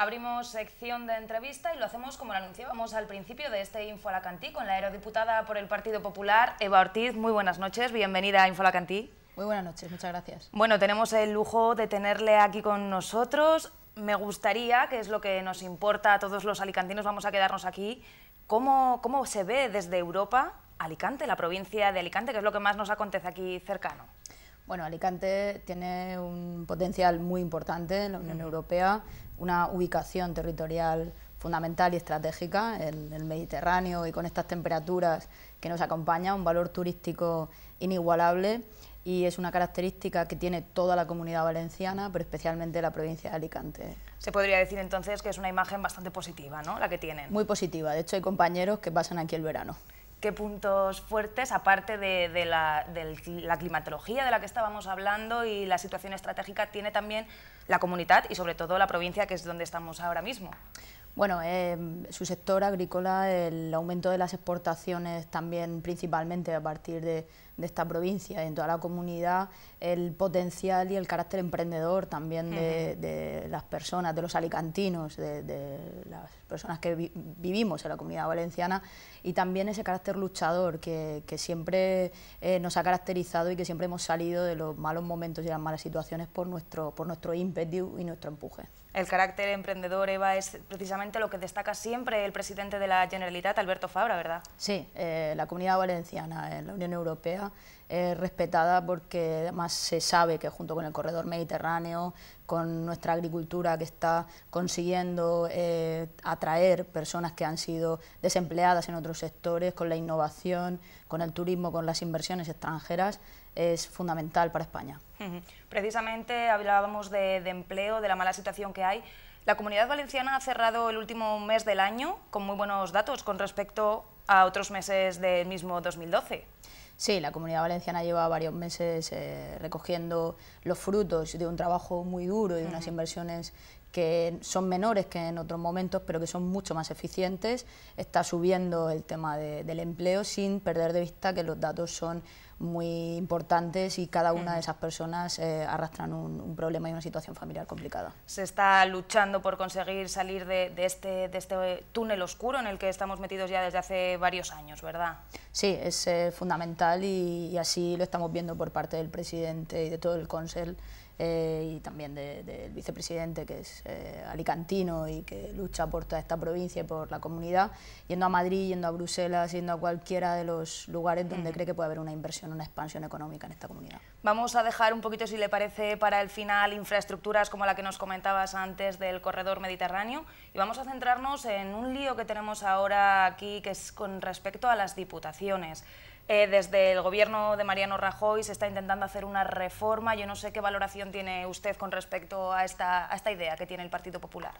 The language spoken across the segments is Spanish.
Abrimos sección de entrevista y lo hacemos como lo anunciábamos al principio de este Info Cantí con la aerodiputada por el Partido Popular, Eva Ortiz. Muy buenas noches, bienvenida a Info Cantí. Muy buenas noches, muchas gracias. Bueno, tenemos el lujo de tenerle aquí con nosotros. Me gustaría, que es lo que nos importa a todos los alicantinos, vamos a quedarnos aquí, cómo, se ve desde Europa Alicante, la provincia de Alicante, que es lo que más nos acontece aquí cercano. Bueno, Alicante tiene un potencial muy importante en la Unión Europea, una ubicación territorial fundamental y estratégica en el Mediterráneo y con estas temperaturas que nos acompaña, un valor turístico inigualable y es una característica que tiene toda la comunidad valenciana, pero especialmente la provincia de Alicante. Se podría decir entonces que es una imagen bastante positiva, ¿no?, la que tienen. Muy positiva, de hecho hay compañeros que pasan aquí el verano. ¿Qué puntos fuertes, aparte de, la, de, la, climatología de la que estábamos hablando y la situación estratégica, tiene también la comunidad y sobre todo la provincia que es donde estamos ahora mismo? Bueno, em, su sector agrícola, el aumento de las exportaciones también principalmente a partir de, esta provincia, y en toda la comunidad, el potencial y el carácter emprendedor también de, las personas, de los alicantinos, de, las personas que vivimos en la comunidad valenciana y también ese carácter luchador que, siempre eh, nos ha caracterizado y que siempre hemos salido de los malos momentos y las malas situaciones por nuestro, por nuestro ímpetu y nuestro empuje. El carácter emprendedor, Eva, es precisamente lo que destaca siempre el presidente de la Generalitat, Alberto Fabra, ¿verdad? Sí, eh, la comunidad valenciana en la Unión Europea es respetada porque además se sabe que junto con el corredor mediterráneo, con nuestra agricultura que está consiguiendo eh, atraer personas que han sido desempleadas en otros sectores, con la innovación, con el turismo, con las inversiones extranjeras, es fundamental para España. Precisamente hablábamos de, empleo, de la mala situación que hay. La Comunidad Valenciana ha cerrado el último mes del año con muy buenos datos con respecto a otros meses del mismo 2012. Sí, la Comunidad Valenciana lleva varios meses eh, recogiendo los frutos de un trabajo muy duro y de unas inversiones que son menores que en otros momentos, pero que son mucho más eficientes, está subiendo el tema del empleo sin perder de vista que los datos son muy importantes y cada una de esas personas eh, arrastran un, problema y una situación familiar complicada. Se está luchando por conseguir salir de, este, de este túnel oscuro en el que estamos metidos ya desde hace varios años, ¿verdad? Sí, es eh, fundamental y, así lo estamos viendo por parte del presidente y de todo el consel eh, y también del vicepresidente que es eh, alicantino y que lucha por toda esta provincia y por la comunidad, yendo a Madrid, yendo a Bruselas, yendo a cualquiera de los lugares donde mm. cree que puede haber una inversión, una expansión económica en esta comunidad. Vamos a dejar un poquito, si le parece, para el final infraestructuras como la que nos comentabas antes del corredor mediterráneo y vamos a centrarnos en un lío que tenemos ahora aquí que es con respecto a las diputaciones. Eh, desde el gobierno de Mariano Rajoy se está intentando hacer una reforma. Yo no sé qué valoración tiene usted con respecto a esta, idea que tiene el Partido Popular.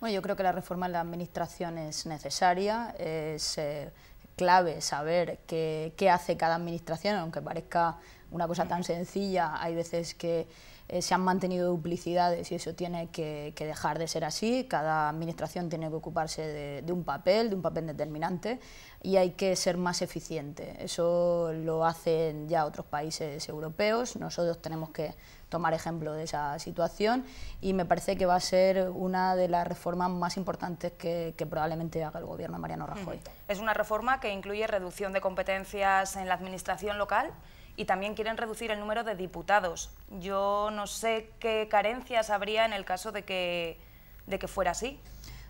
Bueno, yo creo que la reforma de la Administración es necesaria. Es eh, clave saber qué hace cada Administración, aunque parezca una cosa tan sencilla. Hay veces que eh, se han mantenido duplicidades y eso tiene que, dejar de ser así. Cada administración tiene que ocuparse de, un papel, de un papel determinante, y hay que ser más eficiente. Eso lo hacen ya otros países europeos. Nosotros tenemos que tomar ejemplo de esa situación y me parece que va a ser una de las reformas más importantes que, que probablemente haga el gobierno de Mariano Rajoy. Es una reforma que incluye reducción de competencias en la administración local y también quieren reducir el número de diputados. Yo no sé qué carencias habría en el caso de que, de que fuera así.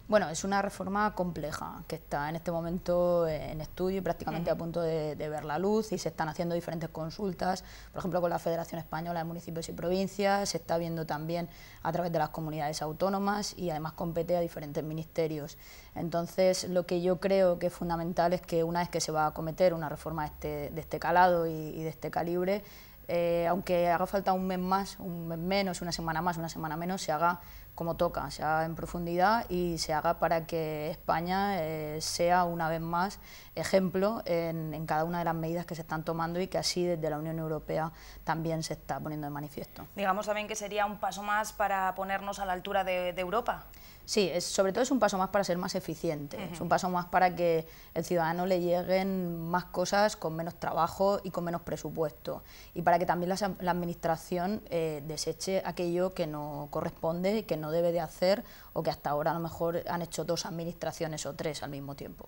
Bueno, es una reforma compleja que está en este momento en estudio y prácticamente a punto de, ver la luz y se están haciendo diferentes consultas, por ejemplo, con la Federación Española de Municipios y Provincias, se está viendo también a través de las comunidades autónomas y además compete a diferentes ministerios. Entonces, lo que yo creo que es fundamental es que una vez que se va a acometer una reforma de este, este calado y, de este calibre, eh, aunque haga falta un mes más, un mes menos, una semana más, una semana menos, se haga como toca, sea en profundidad y se haga para que España eh, sea una vez más ejemplo en, cada una de las medidas que se están tomando y que así desde la Unión Europea también se está poniendo de manifiesto. Digamos también que sería un paso más para ponernos a la altura de Europa. Sí, sobre todo es un paso más para ser más eficiente, es un paso más para que el ciudadano le lleguen más cosas con menos trabajo y con menos presupuesto, y para que también la, administración eh, deseche aquello que no corresponde, y que no debe de hacer, o que hasta ahora a lo mejor han hecho dos administraciones o tres al mismo tiempo.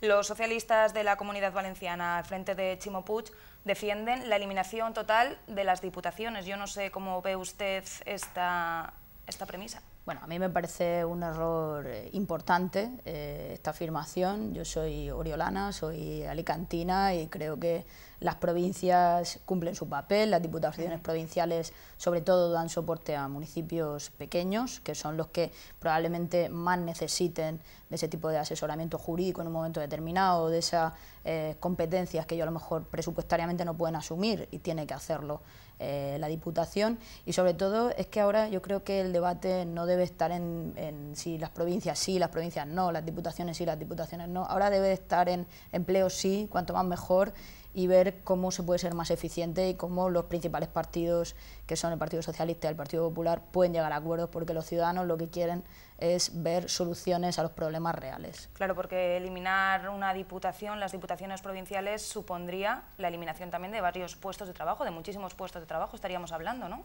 Los socialistas de la Comunidad Valenciana al frente de Chimo Puig defienden la eliminación total de las diputaciones. Yo no sé cómo ve usted esta, esta premisa. Bueno, a mí me parece un error eh, importante eh, esta afirmación. Yo soy oriolana, soy alicantina y creo que las provincias cumplen su papel. Las diputaciones provinciales, sobre todo, dan soporte a municipios pequeños, que son los que probablemente más necesiten de ese tipo de asesoramiento jurídico en un momento determinado, de esas eh, competencias que ellos a lo mejor presupuestariamente no pueden asumir y tiene que hacerlo eh, la Diputación y sobre todo es que ahora yo creo que el debate no debe estar en, en, si las provincias sí, las provincias no, las diputaciones sí, las diputaciones no, ahora debe estar en empleo sí, cuanto más mejor y ver cómo se puede ser más eficiente y cómo los principales partidos, que son el Partido Socialista y el Partido Popular, pueden llegar a acuerdos, porque los ciudadanos lo que quieren es ver soluciones a los problemas reales. Claro, porque eliminar una diputación, las diputaciones provinciales, supondría la eliminación también de varios puestos de trabajo, de muchísimos puestos de trabajo estaríamos hablando, ¿no?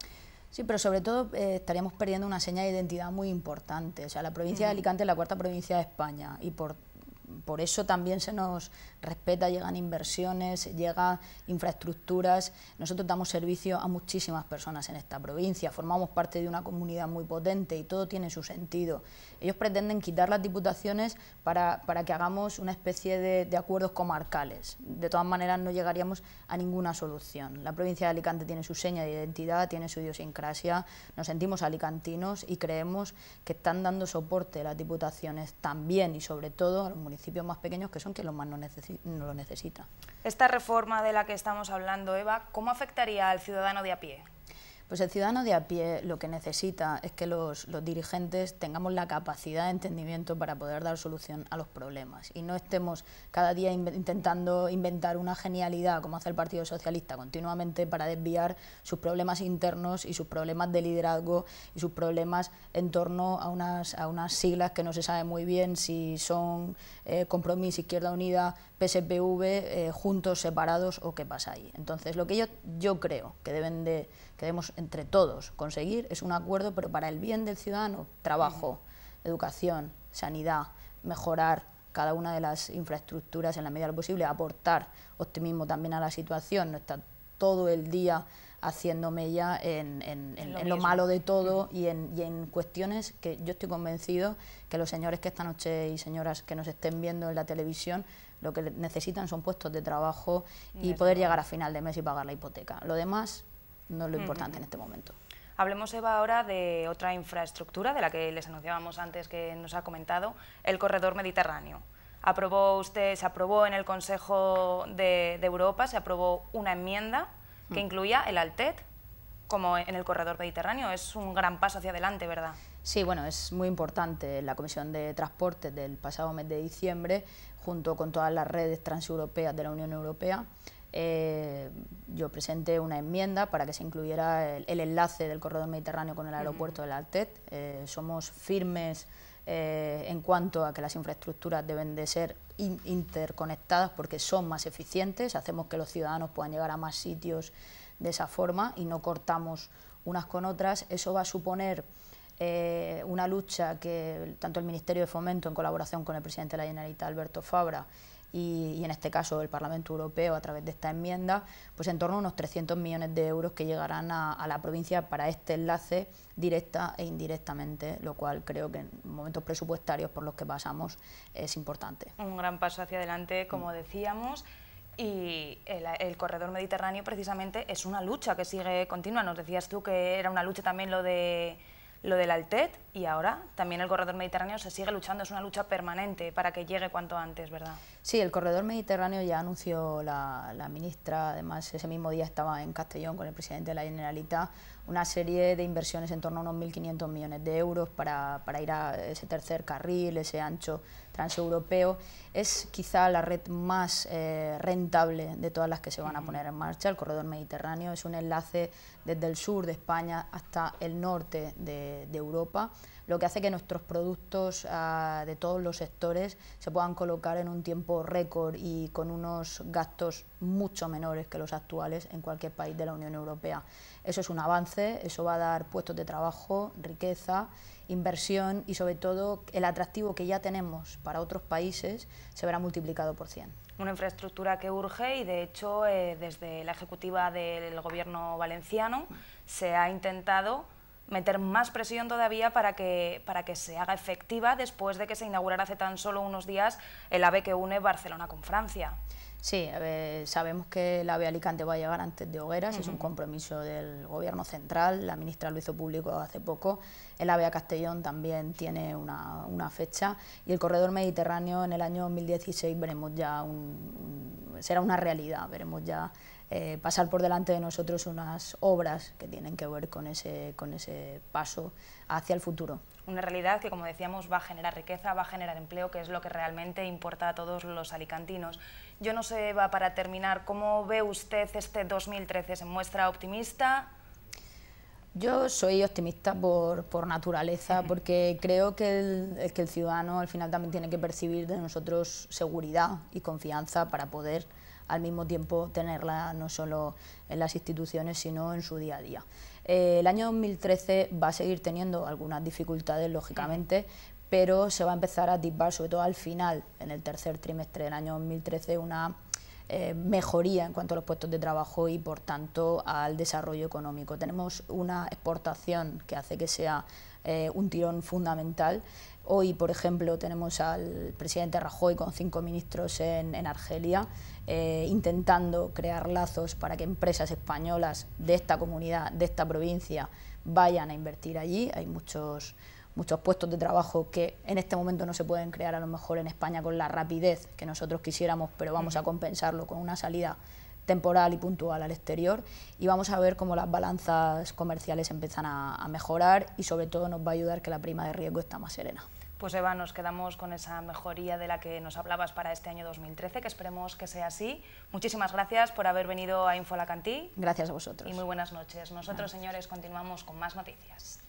Sí, pero sobre todo eh, estaríamos perdiendo una seña de identidad muy importante. O sea, la provincia de Alicante es la cuarta provincia de España y por por eso también se nos respeta, llegan inversiones, llegan infraestructuras. Nosotros damos servicio a muchísimas personas en esta provincia, formamos parte de una comunidad muy potente y todo tiene su sentido. Ellos pretenden quitar las diputaciones para, que hagamos una especie de, de acuerdos comarcales. De todas maneras no llegaríamos a ninguna solución. La provincia de Alicante tiene su seña de identidad, tiene su idiosincrasia, nos sentimos alicantinos y creemos que están dando soporte a las diputaciones también y sobre todo a los municipios principios más pequeños que son quienes más no, no lo necesita. Esta reforma de la que estamos hablando, Eva, ¿cómo afectaría al ciudadano de a pie? Pues el ciudadano de a pie lo que necesita es que los, dirigentes tengamos la capacidad de entendimiento para poder dar solución a los problemas y no estemos cada día intentando inventar una genialidad como hace el Partido Socialista continuamente para desviar sus problemas internos y sus problemas de liderazgo y sus problemas en torno a unas, a unas siglas que no se sabe muy bien si son eh, Compromiso, Izquierda Unida, PSPV, eh, juntos, separados o qué pasa ahí. Entonces lo que yo, yo creo que deben de debemos entre todos conseguir es un acuerdo, pero para el bien del ciudadano, trabajo, educación, sanidad, mejorar cada una de las infraestructuras en la medida de lo posible, aportar optimismo también a la situación, no estar todo el día haciéndome ya en, en, lo, malo de todo y, en, cuestiones que yo estoy convencido que los señores que esta noche y señoras que nos estén viendo en la televisión lo que necesitan son puestos de trabajo y, y poder llegar a final de mes y pagar la hipoteca. Lo demás no lo importante en este momento. Hablemos, Eva, ahora de otra infraestructura de la que les anunciábamos antes que nos ha comentado, el corredor mediterráneo. Aprobó usted, se aprobó en el Consejo de, Europa, se aprobó una enmienda que mm. incluía el Altet como en el corredor mediterráneo. Es un gran paso hacia adelante, ¿verdad? Sí, bueno, es muy importante. La Comisión de Transportes del pasado mes de diciembre, junto con todas las redes transeuropeas de la Unión Europea, eh, yo presenté una enmienda para que se incluyera el, enlace del corredor mediterráneo con el aeropuerto de la Altet. Eh, somos firmes eh, en cuanto a que las infraestructuras deben de ser interconectadas porque son más eficientes, hacemos que los ciudadanos puedan llegar a más sitios de esa forma y no cortamos unas con otras. Eso va a suponer una lucha que tanto el Ministerio de Fomento, en colaboración con el presidente de la Generalitat, Alberto Fabra, y, en este caso el Parlamento Europeo a través de esta enmienda, pues en torno a unos 300 millones de euros que llegarán a, la provincia para este enlace directa e indirectamente, lo cual creo que en momentos presupuestarios por los que pasamos es importante. Un gran paso hacia adelante, como mm. decíamos. Y el, corredor mediterráneo precisamente es una lucha que sigue continua. Nos decías tú que era una lucha también lo de lo del Altet, y ahora también el corredor mediterráneo se sigue luchando, es una lucha permanente para que llegue cuanto antes, ¿verdad? Sí, el corredor mediterráneo ya anunció la, ministra, además ese mismo día estaba en Castellón con el presidente de la Generalitat, una serie de inversiones en torno a unos 1.500 millones de euros para, para, ir a ese tercer carril, ese ancho transeuropeo. Es quizá la red más eh, rentable de todas las que se van a poner en marcha, el corredor mediterráneo, es un enlace desde el sur de España hasta el norte de Europa lo que hace que nuestros productos ah, de todos los sectores se puedan colocar en un tiempo récord y con unos gastos mucho menores que los actuales en cualquier país de la Unión Europea. Eso es un avance, eso va a dar puestos de trabajo, riqueza, inversión y sobre todo el atractivo que ya tenemos para otros países se verá multiplicado por 100 una infraestructura que urge y de hecho eh, desde la ejecutiva del gobierno valenciano se ha intentado meter más presión todavía para que, para que se haga efectiva después de que se inaugurara hace tan solo unos días el AVE que une Barcelona con Francia. Sí, sabemos que el AVE Alicante va a llegar antes de Hogueras, es un compromiso del Gobierno central, la ministra lo hizo público hace poco, el AVE a Castellón también tiene una, una fecha y el corredor mediterráneo en el año 2016 veremos ya será una realidad, veremos ya eh, pasar por delante de nosotros unas obras que tienen que ver con ese, con ese paso hacia el futuro. Una realidad que, como decíamos, va a generar riqueza, va a generar empleo, que es lo que realmente importa a todos los alicantinos. Yo no sé, va para terminar, ¿cómo ve usted este 2013? ¿Se muestra optimista? Yo soy optimista por, naturaleza, porque creo que el, que el ciudadano al final también tiene que percibir de nosotros seguridad y confianza para poder al mismo tiempo tenerla no solo en las instituciones, sino en su día a día. Eh, el año 2013 va a seguir teniendo algunas dificultades, lógicamente, pero se va a empezar a disbar, sobre todo al final, en el tercer trimestre del año 2013, una eh, mejoría en cuanto a los puestos de trabajo y, por tanto, al desarrollo económico. Tenemos una exportación que hace que sea eh, un tirón fundamental Hoy, por ejemplo, tenemos al presidente Rajoy con cinco ministros en, Argelia eh, intentando crear lazos para que empresas españolas de esta comunidad, de esta provincia, vayan a invertir allí. Hay muchos, muchos puestos de trabajo que en este momento no se pueden crear a lo mejor en España con la rapidez que nosotros quisiéramos, pero vamos a compensarlo con una salida temporal y puntual al exterior y vamos a ver cómo las balanzas comerciales empiezan a, mejorar y sobre todo nos va a ayudar que la prima de riesgo está más serena. Pues Eva, nos quedamos con esa mejoría de la que nos hablabas para este año 2013, que esperemos que sea así. Muchísimas gracias por haber venido a Infolacantí. Gracias a vosotros. Y muy buenas noches. Nosotros, señores, continuamos con más noticias.